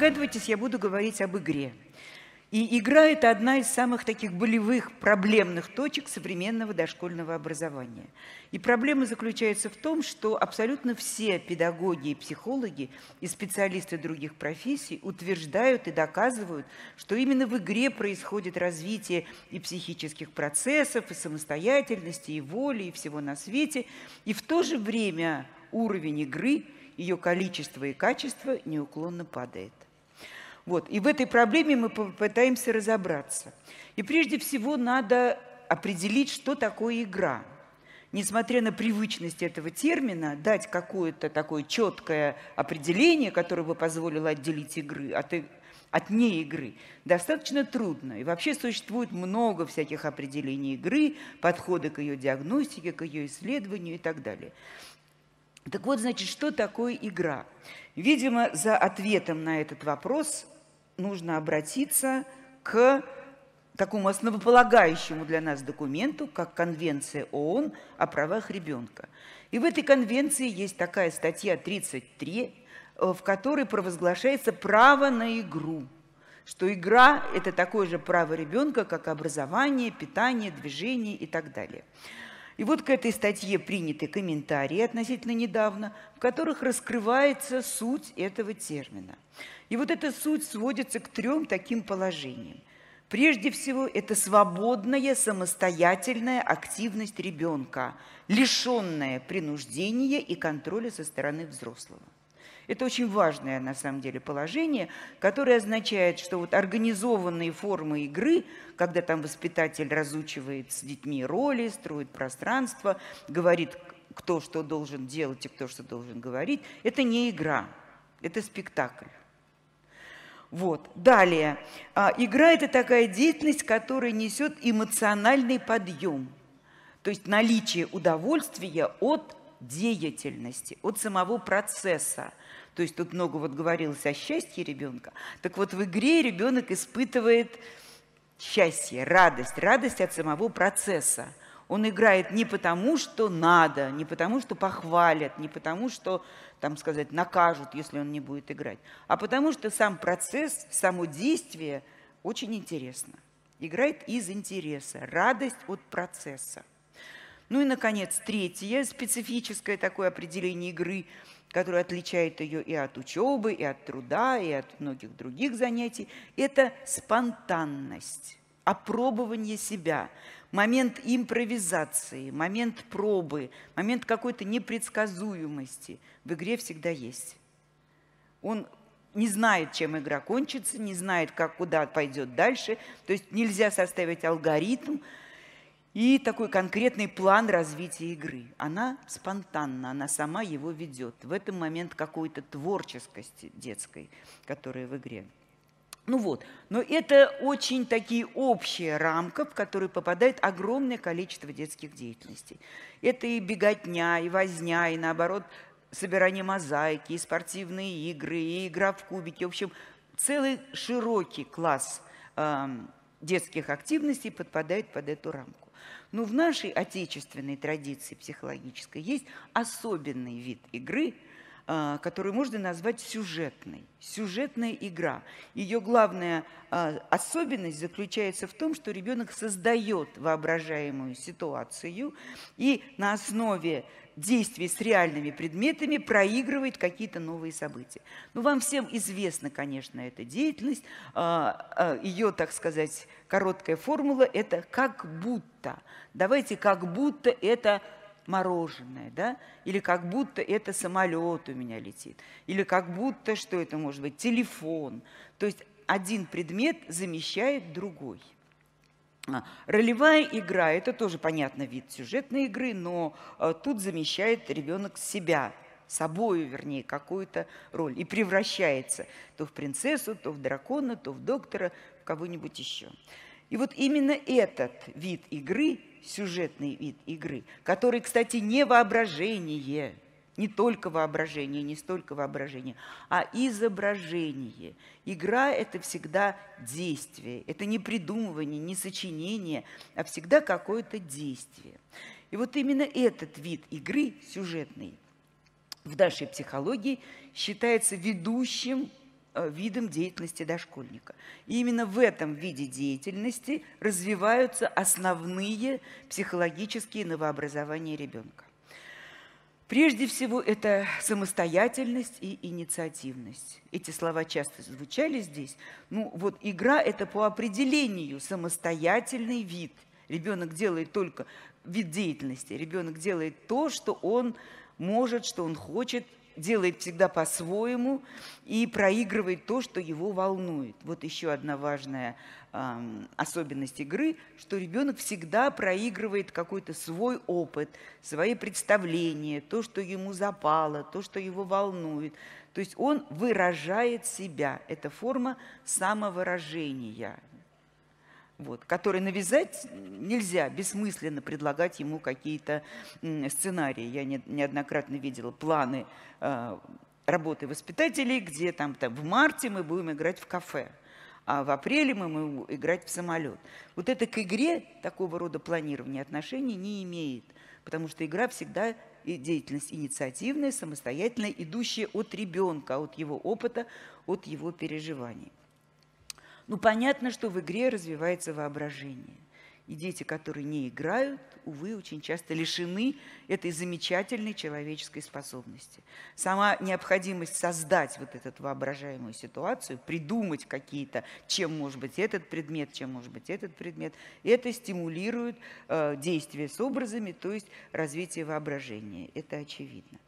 Догадывайтесь, я буду говорить об игре. И игра – это одна из самых таких болевых проблемных точек современного дошкольного образования. И проблема заключается в том, что абсолютно все педагоги и психологи и специалисты других профессий утверждают и доказывают, что именно в игре происходит развитие и психических процессов, и самостоятельности, и воли, и всего на свете. И в то же время уровень игры, ее количество и качество неуклонно падает. Вот. И в этой проблеме мы попытаемся разобраться. И прежде всего надо определить, что такое игра. Несмотря на привычность этого термина, дать какое-то такое четкое определение, которое бы позволило отделить игры от, от не достаточно трудно. И вообще существует много всяких определений игры, подходы к ее диагностике, к ее исследованию и так далее. Так вот, значит, что такое игра? Видимо, за ответом на этот вопрос нужно обратиться к такому основополагающему для нас документу, как Конвенция ООН о правах ребенка. И в этой конвенции есть такая статья 33, э, в которой провозглашается право на игру, что игра – это такое же право ребенка, как образование, питание, движение и так далее. И вот к этой статье приняты комментарии относительно недавно, в которых раскрывается суть этого термина. И вот эта суть сводится к трем таким положениям. Прежде всего, это свободная, самостоятельная активность ребенка, лишенная принуждения и контроля со стороны взрослого. Это очень важное, на самом деле, положение, которое означает, что вот организованные формы игры, когда там воспитатель разучивает с детьми роли, строит пространство, говорит, кто что должен делать и кто что должен говорить, это не игра, это спектакль. Вот. Далее. А, игра – это такая деятельность, которая несет эмоциональный подъем, то есть наличие удовольствия от деятельности, от самого процесса. То есть тут много вот говорилось о счастье ребенка. Так вот в игре ребенок испытывает счастье, радость, радость от самого процесса. Он играет не потому, что надо, не потому, что похвалят, не потому, что, там сказать, накажут, если он не будет играть, а потому что сам процесс, само действие очень интересно. Играет из интереса, радость от процесса. Ну и, наконец, третье специфическое такое определение игры, которое отличает ее и от учебы, и от труда, и от многих других занятий, это спонтанность, опробование себя, момент импровизации, момент пробы, момент какой-то непредсказуемости в игре всегда есть. Он не знает, чем игра кончится, не знает, как, куда пойдет дальше. То есть нельзя составить алгоритм, и такой конкретный план развития игры. Она спонтанна, она сама его ведет. В этом момент какой-то творческости детской, которая в игре. Ну вот, но это очень такие общие рамки, в которые попадает огромное количество детских деятельностей. Это и беготня, и возня, и наоборот собирание мозаики, и спортивные игры, и игра в кубики. В общем, целый широкий класс э, детских активностей подпадает под эту рамку. Но в нашей отечественной традиции психологической есть особенный вид игры, а, который можно назвать сюжетной. Сюжетная игра. Ее главная а, особенность заключается в том, что ребенок создает воображаемую ситуацию и на основе действий с реальными предметами проигрывает какие-то новые события. Ну, вам всем известна, конечно, эта деятельность. А, а, Ее, так сказать, короткая формула – это «как будто». Давайте «как будто» – это мороженое, да, или как будто это самолет у меня летит, или как будто, что это может быть, телефон. То есть один предмет замещает другой – а, ролевая игра – это тоже, понятно, вид сюжетной игры, но а, тут замещает ребенок себя, собою, вернее, какую-то роль и превращается то в принцессу, то в дракона, то в доктора, в кого-нибудь еще. И вот именно этот вид игры, сюжетный вид игры, который, кстати, не воображение, не только воображение, не столько воображение, а изображение. Игра – это всегда действие, это не придумывание, не сочинение, а всегда какое-то действие. И вот именно этот вид игры, сюжетный, в нашей психологии считается ведущим э, видом деятельности дошкольника. И именно в этом виде деятельности развиваются основные психологические новообразования ребенка. Прежде всего, это самостоятельность и инициативность. Эти слова часто звучали здесь. Ну вот игра – это по определению самостоятельный вид. Ребенок делает только вид деятельности. Ребенок делает то, что он может, что он хочет, делает всегда по-своему и проигрывает то, что его волнует. Вот еще одна важная особенность игры, что ребенок всегда проигрывает какой-то свой опыт, свои представления, то, что ему запало, то, что его волнует. То есть он выражает себя. Это форма самовыражения, вот, который навязать нельзя, бессмысленно предлагать ему какие-то сценарии. Я не, неоднократно видела планы а, работы воспитателей, где там, там в марте мы будем играть в кафе а в апреле мы будем играть в самолет. Вот это к игре такого рода планирование отношений не имеет, потому что игра всегда и деятельность инициативная, самостоятельная, идущая от ребенка, от его опыта, от его переживаний. Ну, понятно, что в игре развивается воображение – и дети, которые не играют, увы, очень часто лишены этой замечательной человеческой способности. Сама необходимость создать вот эту воображаемую ситуацию, придумать какие-то, чем может быть этот предмет, чем может быть этот предмет, это стимулирует э, действие с образами, то есть развитие воображения. Это очевидно.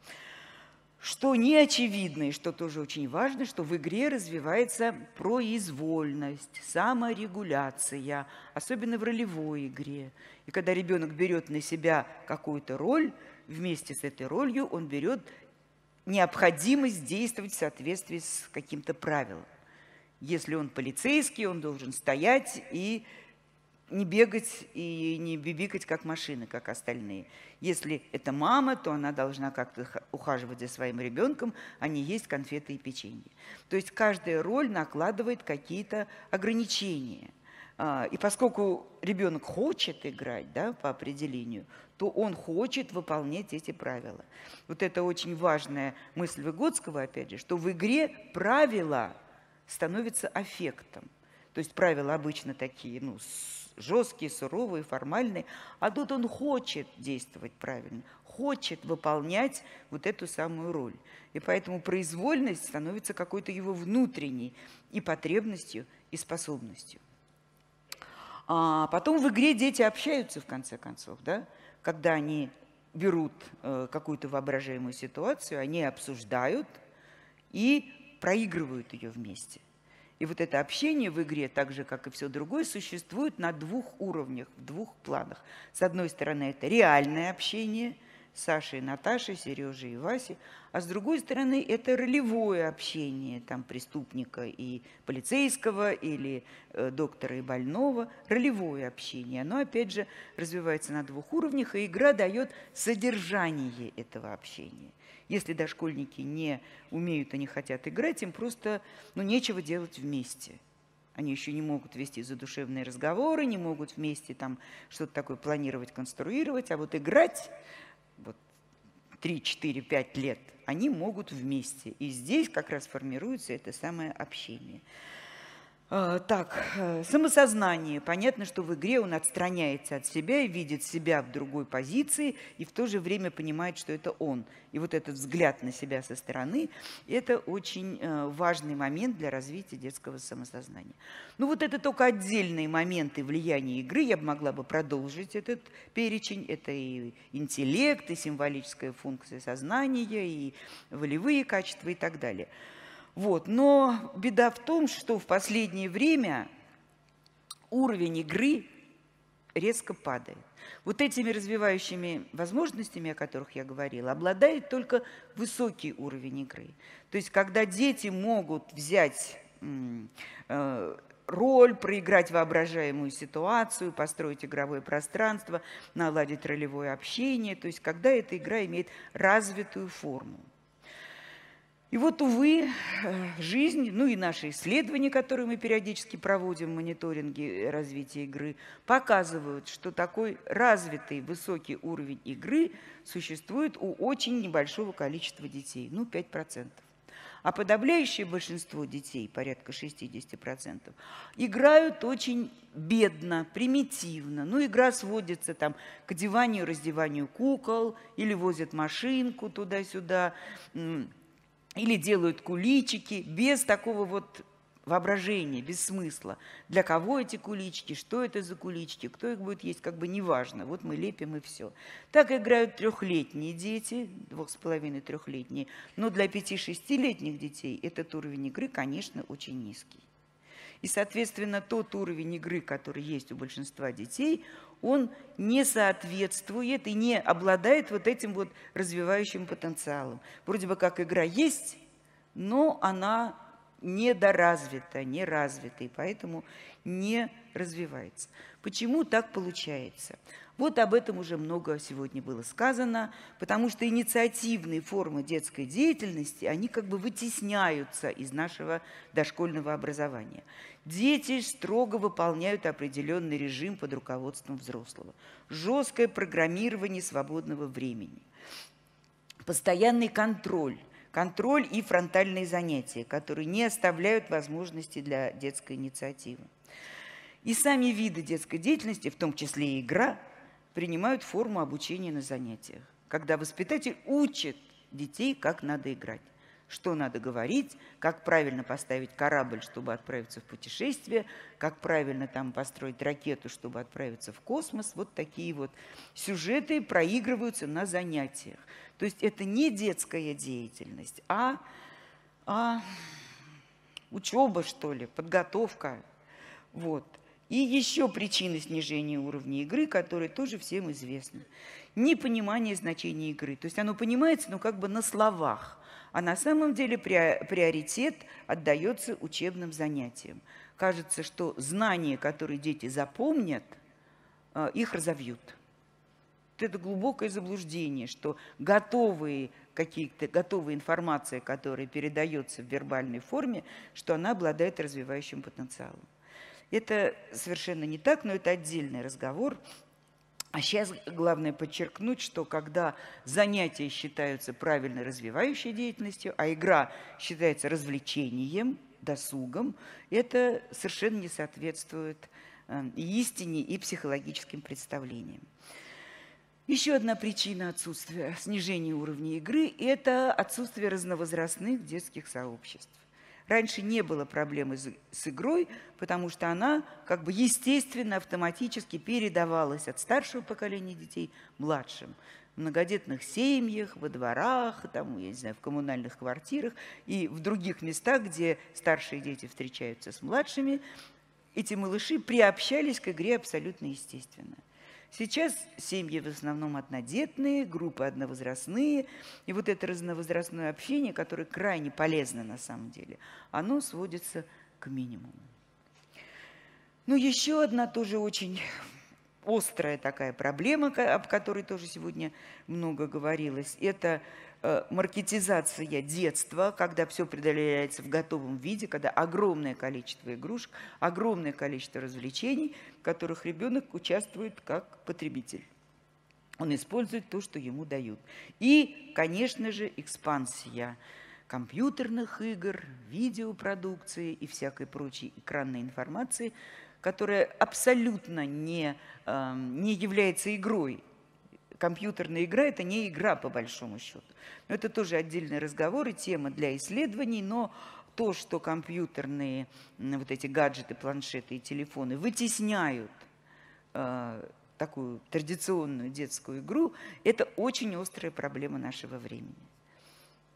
Что не и что тоже очень важно, что в игре развивается произвольность, саморегуляция, особенно в ролевой игре. И когда ребенок берет на себя какую-то роль, вместе с этой ролью он берет необходимость действовать в соответствии с каким-то правилом. Если он полицейский, он должен стоять и не бегать и не бибикать, как машины, как остальные. Если это мама, то она должна как-то ухаживать за своим ребенком, а не есть конфеты и печенье. То есть каждая роль накладывает какие-то ограничения. А, и поскольку ребенок хочет играть да, по определению, то он хочет выполнять эти правила. Вот это очень важная мысль Выгодского, опять же, что в игре правила становятся аффектом. То есть правила обычно такие, ну, жесткий, суровый, формальный, а тут он хочет действовать правильно, хочет выполнять вот эту самую роль. И поэтому произвольность становится какой-то его внутренней и потребностью, и способностью. А потом в игре дети общаются, в конце концов, да? когда они берут э, какую-то воображаемую ситуацию, они обсуждают и проигрывают ее вместе – и вот это общение в игре, так же, как и все другое, существует на двух уровнях, в двух планах. С одной стороны, это реальное общение – Саши и Наташей, Сережей и Васей, а с другой стороны это ролевое общение там, преступника и полицейского или э, доктора и больного, ролевое общение. Оно опять же развивается на двух уровнях, и игра дает содержание этого общения. Если дошкольники не умеют и не хотят играть, им просто ну, нечего делать вместе. Они еще не могут вести задушевные разговоры, не могут вместе там что-то такое планировать, конструировать, а вот играть вот 3, 4, 5 лет, они могут вместе. И здесь как раз формируется это самое общение. Э, так, э, самосознание. Понятно, что в игре он отстраняется от себя и видит себя в другой позиции, и в то же время понимает, что это он. И вот этот взгляд на себя со стороны – это очень э, важный момент для развития детского самосознания. Ну вот это только отдельные моменты влияния игры. Я бы могла бы продолжить этот перечень. Это и интеллект, и символическая функция сознания, и волевые качества и так далее. Вот. Но беда в том, что в последнее время уровень игры резко падает. Вот этими развивающими возможностями, о которых я говорила, обладает только высокий уровень игры. То есть, когда дети могут взять э, роль, проиграть воображаемую ситуацию, построить игровое пространство, наладить ролевое общение, то есть когда эта игра имеет развитую форму. И вот, увы, э, жизнь, ну и наши исследования, которые мы периодически проводим, мониторинги э, развития игры, показывают, что такой развитый высокий уровень игры существует у очень небольшого количества детей, ну 5%. А подавляющее большинство детей, порядка 60%, играют очень бедно, примитивно. Ну, игра сводится там, к диванию, раздеванию кукол или возят машинку туда-сюда, или делают куличики без такого вот воображения, без смысла. Для кого эти кулички, что это за кулички, кто их будет есть, как бы неважно. Вот мы лепим и все. Так играют трехлетние дети, двух с половиной трехлетние. Но для пяти-шестилетних детей этот уровень игры, конечно, очень низкий. И, соответственно, тот уровень игры, который есть у большинства детей, он не соответствует и не обладает вот этим вот развивающим потенциалом. Вроде бы как игра есть, но она недоразвито, неразвито и поэтому не развивается. Почему так получается? Вот об этом уже много сегодня было сказано, потому что инициативные формы детской деятельности, они как бы вытесняются из нашего дошкольного образования. Дети строго выполняют определенный режим под руководством взрослого. Жесткое программирование свободного времени. Постоянный контроль контроль и фронтальные занятия, которые не оставляют возможности для детской инициативы. И сами виды детской деятельности, в том числе и игра, принимают форму обучения на занятиях, когда воспитатель учит детей, как надо играть что надо говорить, как правильно поставить корабль, чтобы отправиться в путешествие, как правильно там построить ракету, чтобы отправиться в космос. Вот такие вот сюжеты проигрываются на занятиях. То есть это не детская деятельность, а, а учеба, что ли, подготовка. Вот. И еще причины снижения уровня игры, которые тоже всем известны. Непонимание значения игры. То есть оно понимается, но как бы на словах – а на самом деле приоритет отдается учебным занятиям. Кажется, что знания, которые дети запомнят, э, их разовьют. Это глубокое заблуждение, что готовые какие-то готовая информация, которая передается в вербальной форме, что она обладает развивающим потенциалом. Это совершенно не так, но это отдельный разговор. А сейчас главное подчеркнуть, что когда занятия считаются правильно развивающей деятельностью, а игра считается развлечением, досугом, это совершенно не соответствует э, и истине, и психологическим представлениям. Еще одна причина отсутствия снижения уровня игры – это отсутствие разновозрастных детских сообществ. Раньше не было проблемы с игрой, потому что она как бы естественно, автоматически передавалась от старшего поколения детей младшим. В многодетных семьях, во дворах, там, я не знаю, в коммунальных квартирах и в других местах, где старшие дети встречаются с младшими, эти малыши приобщались к игре абсолютно естественно. Сейчас семьи в основном однодетные, группы одновозрастные. И вот это разновозрастное общение, которое крайне полезно на самом деле, оно сводится к минимуму. Ну, еще одна тоже очень острая такая проблема, об которой тоже сегодня много говорилось, это Э, маркетизация детства, когда все предоставляется в готовом виде, когда огромное количество игрушек, огромное количество развлечений, в которых ребенок участвует как потребитель. Он использует то, что ему дают. И, конечно же, экспансия компьютерных игр, видеопродукции и всякой прочей экранной информации, которая абсолютно не, эм, не является игрой, компьютерная игра – это не игра, по большому счету. Но это тоже отдельный разговор и тема для исследований, но то, что компьютерные вот эти гаджеты, планшеты и телефоны вытесняют э, такую традиционную детскую игру, это очень острая проблема нашего времени.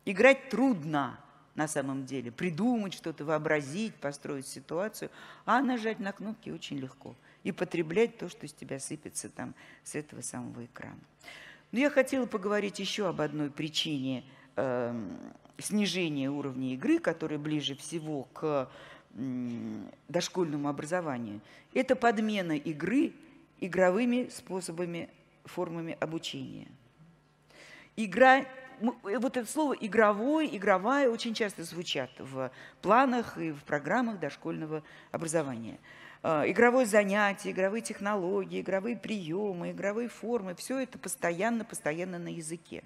Играть трудно на самом деле, придумать что-то, вообразить, построить ситуацию, а нажать на кнопки очень легко – и потреблять то, что из тебя сыпется там с этого самого экрана. Но я хотела поговорить еще об одной причине э, снижения уровня игры, которая ближе всего к э, дошкольному образованию. Это подмена игры игровыми способами, формами обучения. Игра э, вот это слово «игровой», «игровая» очень часто звучат в планах и в программах дошкольного образования. Э, игровое занятие, игровые технологии, игровые приемы, игровые формы, все это постоянно-постоянно на языке.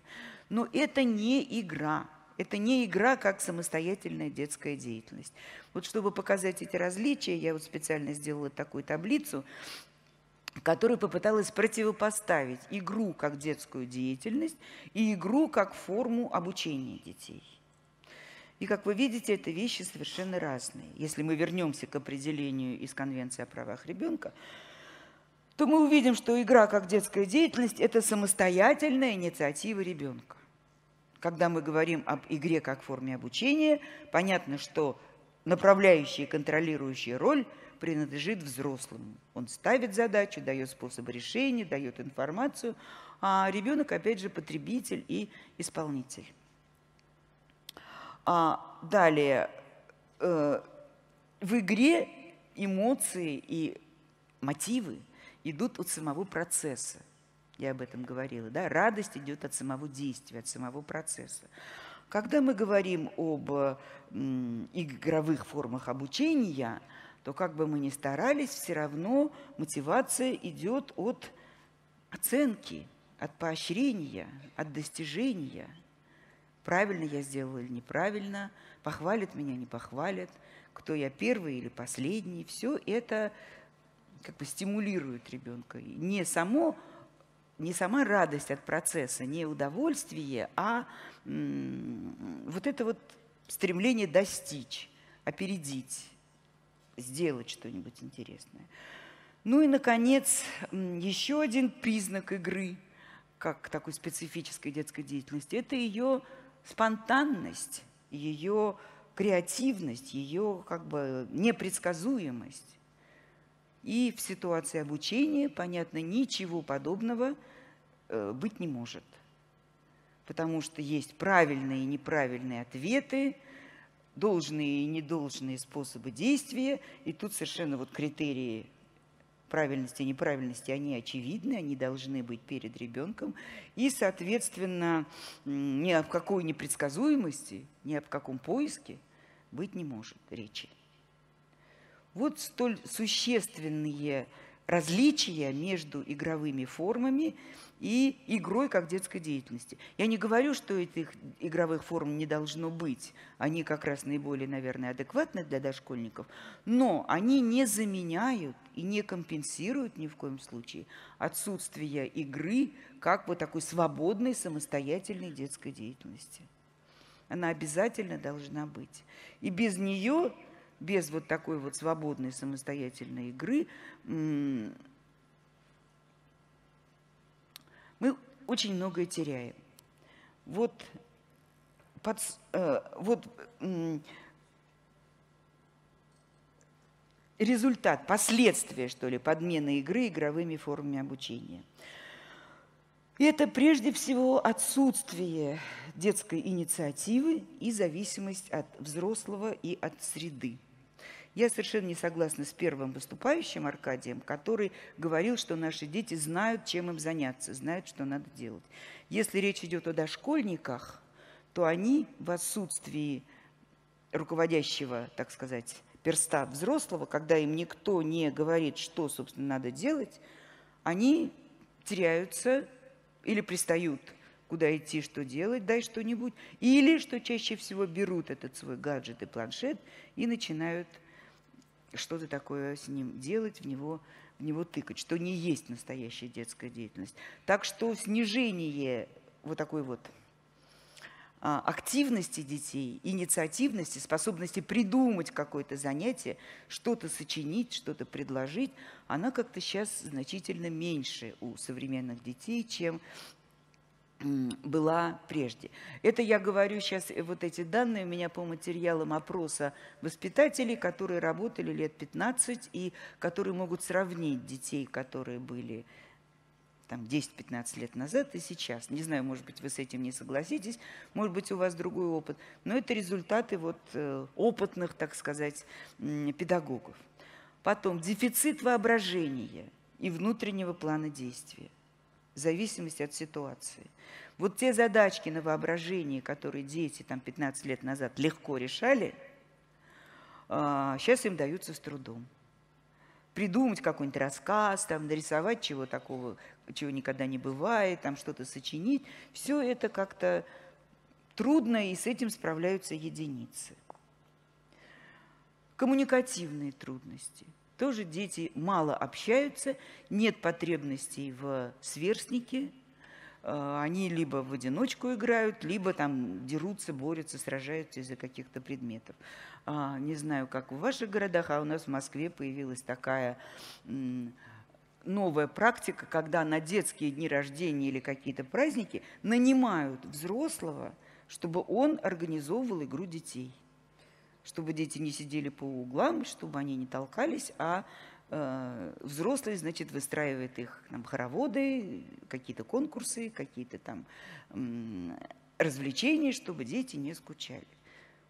Но это не игра. Это не игра, как самостоятельная детская деятельность. Вот чтобы показать эти различия, я вот специально сделала такую таблицу, которая попыталась противопоставить игру как детскую деятельность и игру как форму обучения детей. И, как вы видите, это вещи совершенно разные. Если мы вернемся к определению из Конвенции о правах ребенка, то мы увидим, что игра как детская деятельность – это самостоятельная инициатива ребенка. Когда мы говорим об игре как форме обучения, понятно, что направляющая и контролирующая роль принадлежит взрослому. Он ставит задачу, дает способ решения, дает информацию, а ребенок, опять же, потребитель и исполнитель. А далее, э, в игре эмоции и мотивы идут от самого процесса. Я об этом говорила. Да? Радость идет от самого действия, от самого процесса. Когда мы говорим об игровых формах обучения, то как бы мы ни старались, все равно мотивация идет от оценки, от поощрения, от достижения – правильно я сделал или неправильно, похвалят меня, не похвалят, кто я первый или последний. Все это как бы стимулирует ребенка. не само не сама радость от процесса, не удовольствие, а вот это вот стремление достичь, опередить, сделать что-нибудь интересное. Ну и, наконец, еще один признак игры, как такой специфической детской деятельности, это ее спонтанность, ее креативность, ее как бы непредсказуемость. И в ситуации обучения, понятно, ничего подобного э, быть не может. Потому что есть правильные и неправильные ответы, должные и недолжные способы действия, и тут совершенно вот критерии правильности и неправильности, они очевидны, они должны быть перед ребенком. И, соответственно, ни об какой непредсказуемости, ни об каком поиске быть не может речи. Вот столь существенные различия между игровыми формами и игрой как детской деятельности. Я не говорю, что этих игровых форм не должно быть. Они как раз наиболее, наверное, адекватны для дошкольников. Но они не заменяют и не компенсируют ни в коем случае отсутствие игры как вот такой свободной, самостоятельной детской деятельности. Она обязательно должна быть. И без нее, без вот такой вот свободной, самостоятельной игры мы очень многое теряем. Вот, под, э, вот э, результат, последствия, что ли, подмены игры игровыми формами обучения. Это прежде всего отсутствие детской инициативы и зависимость от взрослого и от среды. Я совершенно не согласна с первым выступающим Аркадием, который говорил, что наши дети знают, чем им заняться, знают, что надо делать. Если речь идет о дошкольниках, то они в отсутствии руководящего, так сказать, перста взрослого, когда им никто не говорит, что, собственно, надо делать, они теряются или пристают куда идти, что делать, дай что-нибудь. Или, что чаще всего, берут этот свой гаджет и планшет и начинают что-то такое с ним делать, в него, в него тыкать, что не есть настоящая детская деятельность. Так что снижение вот такой вот а, активности детей, инициативности, способности придумать какое-то занятие, что-то сочинить, что-то предложить, она как-то сейчас значительно меньше у современных детей, чем была прежде. Это я говорю сейчас, э, вот эти данные у меня по материалам опроса воспитателей, которые работали лет 15 и которые могут сравнить детей, которые были там 10-15 лет назад и сейчас. Не знаю, может быть, вы с этим не согласитесь, может быть, у вас другой опыт, но это результаты вот э, опытных, так сказать, педагогов. Потом дефицит воображения и внутреннего плана действия – зависимости от ситуации. Вот те задачки на воображении, которые дети там 15 лет назад легко решали, сейчас а, им даются с трудом. Придумать какой-нибудь рассказ, там, нарисовать чего такого, чего никогда не бывает, там что-то сочинить. Все это как-то трудно, и с этим справляются единицы. Коммуникативные трудности – тоже дети мало общаются, нет потребностей в сверстнике, э, они либо в одиночку играют, либо там дерутся, борются, сражаются из-за каких-то предметов. А, не знаю, как в ваших городах, а у нас в Москве появилась такая новая практика, когда на детские дни рождения или какие-то праздники нанимают взрослого, чтобы он организовывал игру детей чтобы дети не сидели по углам, чтобы они не толкались, а э, взрослые, значит, выстраивают их там, хороводы, какие-то конкурсы, какие-то там э, развлечения, чтобы дети не скучали.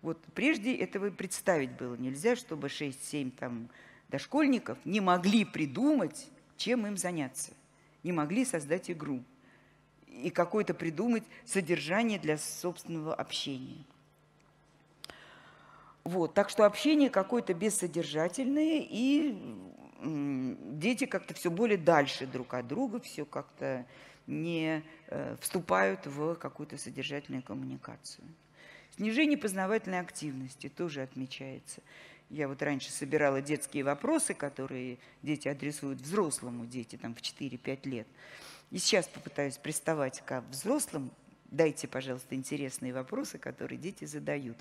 Вот прежде этого и представить было нельзя, чтобы 6-7 там дошкольников не могли придумать, чем им заняться, не могли создать игру и какое-то придумать содержание для собственного общения. Вот, так что общение какое-то бессодержательное, и дети как-то все более дальше друг от друга, все как-то не э, вступают в какую-то содержательную коммуникацию. Снижение познавательной активности тоже отмечается. Я вот раньше собирала детские вопросы, которые дети адресуют взрослому, дети там в 4-5 лет. И сейчас попытаюсь приставать к взрослым. Дайте, пожалуйста, интересные вопросы, которые дети задают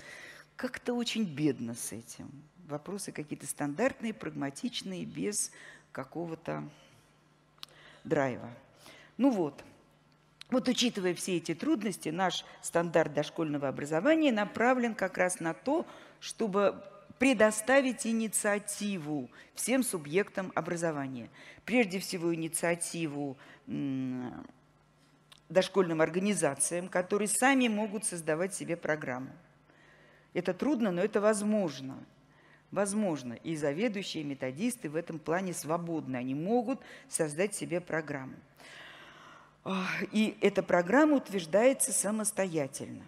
как-то очень бедно с этим. Вопросы какие-то стандартные, прагматичные, без какого-то драйва. Ну вот, вот учитывая все эти трудности, наш стандарт дошкольного образования направлен как раз на то, чтобы предоставить инициативу всем субъектам образования. Прежде всего, инициативу дошкольным организациям, которые сами могут создавать себе программу. Это трудно, но это возможно. Возможно. И заведующие, методисты в этом плане свободны. Они могут создать себе программу. И эта программа утверждается самостоятельно.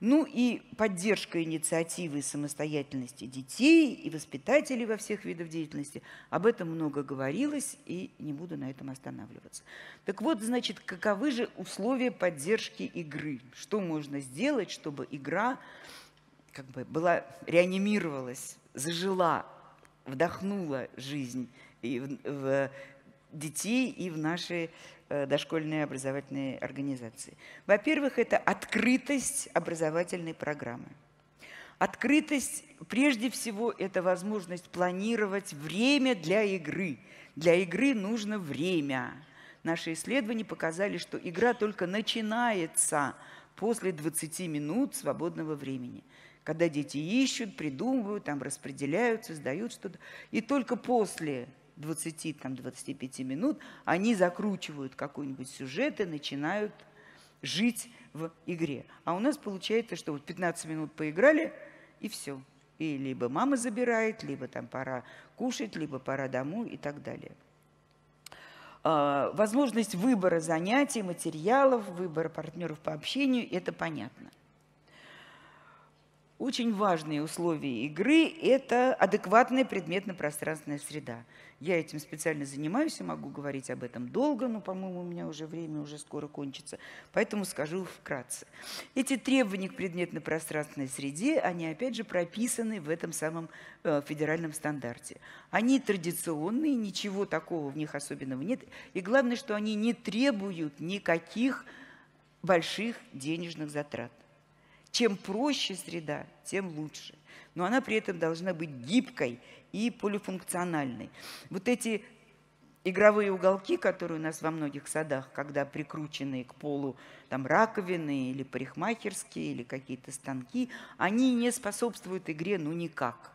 Ну и поддержка инициативы и самостоятельности детей и воспитателей во всех видах деятельности. Об этом много говорилось, и не буду на этом останавливаться. Так вот, значит, каковы же условия поддержки игры? Что можно сделать, чтобы игра как бы была, реанимировалась, зажила, вдохнула жизнь и в, в детей, и в наши э, дошкольные образовательные организации. Во-первых, это открытость образовательной программы. Открытость, прежде всего, это возможность планировать время для игры. Для игры нужно время. Наши исследования показали, что игра только начинается после 20 минут свободного времени когда дети ищут, придумывают, там распределяются, создают что-то. И только после 20-25 минут они закручивают какой-нибудь сюжет и начинают жить в игре. А у нас получается, что вот 15 минут поиграли, и все. И либо мама забирает, либо там пора кушать, либо пора домой и так далее. А, возможность выбора занятий, материалов, выбора партнеров по общению – это понятно. Очень важные условия игры – это адекватная предметно-пространственная среда. Я этим специально занимаюсь и могу говорить об этом долго, но, по-моему, у меня уже время уже скоро кончится, поэтому скажу вкратце. Эти требования к предметно-пространственной среде, они, опять же, прописаны в этом самом э, федеральном стандарте. Они традиционные, ничего такого в них особенного нет, и главное, что они не требуют никаких больших денежных затрат. Чем проще среда, тем лучше. Но она при этом должна быть гибкой и полифункциональной. Вот эти игровые уголки, которые у нас во многих садах, когда прикрученные к полу там раковины или парикмахерские, или какие-то станки, они не способствуют игре ну никак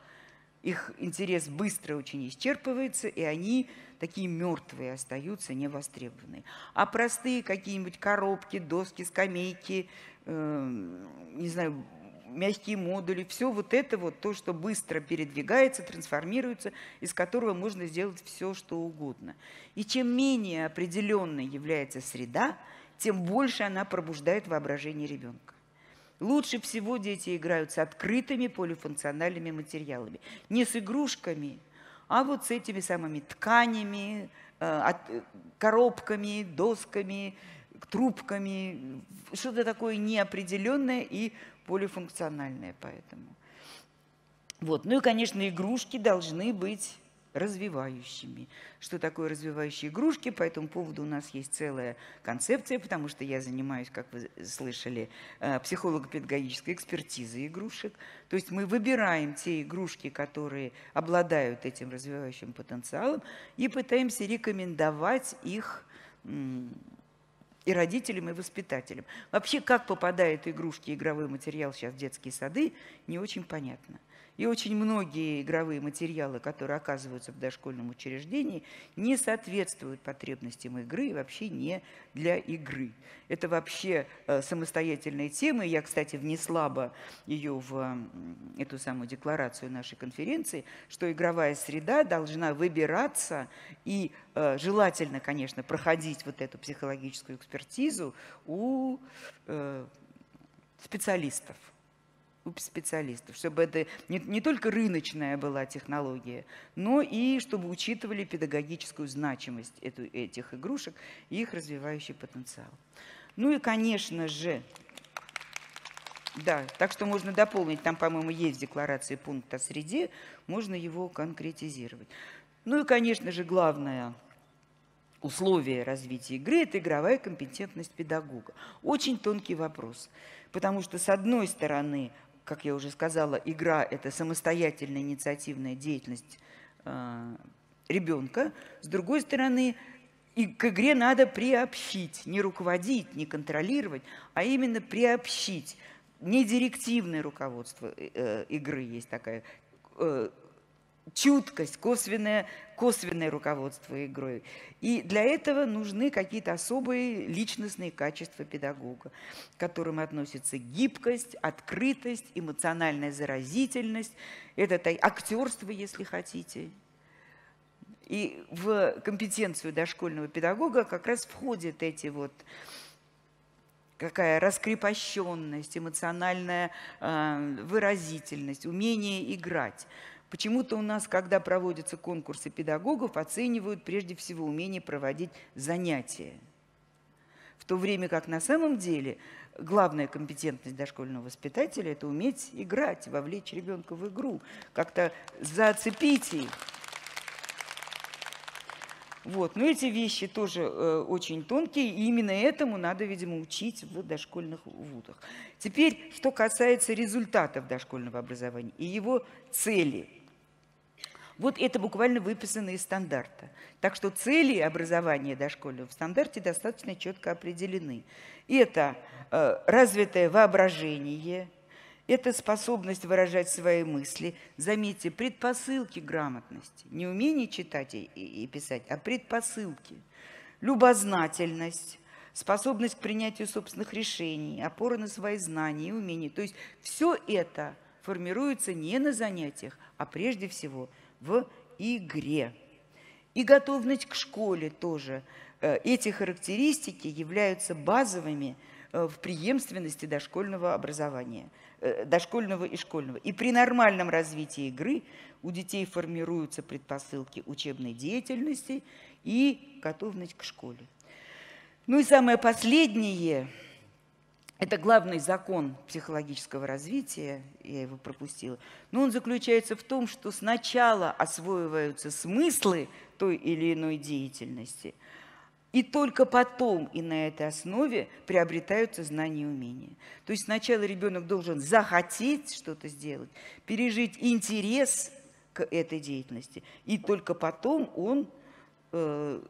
их интерес быстро очень исчерпывается, и они такие мертвые остаются, невостребованные. А простые какие-нибудь коробки, доски, скамейки, э, не знаю, мягкие модули, все вот это вот, то, что быстро передвигается, трансформируется, из которого можно сделать все, что угодно. И чем менее определенной является среда, тем больше она пробуждает воображение ребенка. Лучше всего дети играют с открытыми полифункциональными материалами. Не с игрушками, а вот с этими самыми тканями, э, э, коробками, досками, трубками. Что-то такое неопределенное и полифункциональное поэтому. Вот. Ну и, конечно, игрушки должны быть развивающими. Что такое развивающие игрушки? По этому поводу у нас есть целая концепция, потому что я занимаюсь, как вы слышали, э, психолого-педагогической экспертизой игрушек. То есть мы выбираем те игрушки, которые обладают этим развивающим потенциалом, и пытаемся рекомендовать их и родителям, и воспитателям. Вообще, как попадают игрушки, игровой материал сейчас в детские сады, не очень понятно. И очень многие игровые материалы, которые оказываются в дошкольном учреждении, не соответствуют потребностям игры и вообще не для игры. Это вообще э, самостоятельная тема. Я, кстати, внесла бы ее в эту самую декларацию нашей конференции, что игровая среда должна выбираться и э, желательно, конечно, проходить вот эту психологическую экспертизу у э, специалистов специалистов, чтобы это не, не только рыночная была технология, но и чтобы учитывали педагогическую значимость эту, этих игрушек и их развивающий потенциал. Ну и, конечно же, да, так что можно дополнить, там, по-моему, есть в декларации пункт о среде, можно его конкретизировать. Ну и, конечно же, главное условие развития игры – это игровая компетентность педагога. Очень тонкий вопрос, потому что, с одной стороны, как я уже сказала, игра – это самостоятельная инициативная деятельность э, ребенка. С другой стороны, и к игре надо приобщить, не руководить, не контролировать, а именно приобщить. Не директивное руководство э, игры есть такая э, чуткость, косвенное, косвенное руководство игрой. И для этого нужны какие-то особые личностные качества педагога, к которым относятся гибкость, открытость, эмоциональная заразительность, это актерство, если хотите. И в компетенцию дошкольного педагога как раз входят эти вот какая раскрепощенность, эмоциональная э, выразительность, умение играть – Почему-то у нас, когда проводятся конкурсы педагогов, оценивают прежде всего умение проводить занятия. В то время как на самом деле главная компетентность дошкольного воспитателя – это уметь играть, вовлечь ребенка в игру, как-то зацепить их. Вот. Но эти вещи тоже э, очень тонкие, и именно этому надо, видимо, учить в дошкольных вузах. Теперь, что касается результатов дошкольного образования и его цели – вот это буквально выписано из стандарта. Так что цели образования дошкольного в стандарте достаточно четко определены. Это э, развитое воображение, это способность выражать свои мысли. Заметьте, предпосылки грамотности. Не умение читать и, и писать, а предпосылки. Любознательность, способность к принятию собственных решений, опора на свои знания и умения. То есть все это формируется не на занятиях, а прежде всего – в игре. И готовность к школе тоже. Э, эти характеристики являются базовыми э, в преемственности дошкольного образования, э, дошкольного и школьного. И при нормальном развитии игры у детей формируются предпосылки учебной деятельности и готовность к школе. Ну и самое последнее – это главный закон психологического развития, я его пропустила, но он заключается в том, что сначала освоиваются смыслы той или иной деятельности, и только потом и на этой основе приобретаются знания и умения. То есть сначала ребенок должен захотеть что-то сделать, пережить интерес к этой деятельности, и только потом он э,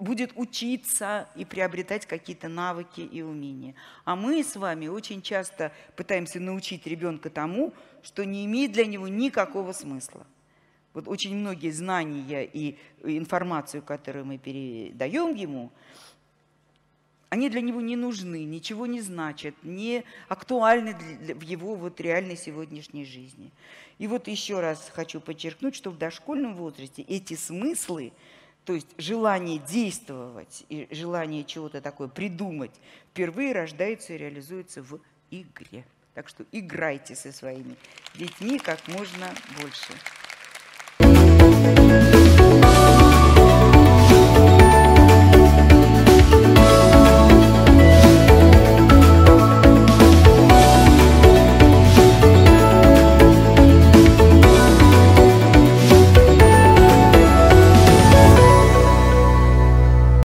будет учиться и приобретать какие-то навыки и умения. А мы с вами очень часто пытаемся научить ребенка тому, что не имеет для него никакого смысла. Вот очень многие знания и информацию, которую мы передаем ему, они для него не нужны, ничего не значат, не актуальны в его вот реальной сегодняшней жизни. И вот еще раз хочу подчеркнуть, что в дошкольном возрасте эти смыслы – то есть желание действовать и желание чего-то такое придумать впервые рождается и реализуется в игре. Так что играйте со своими детьми как можно больше.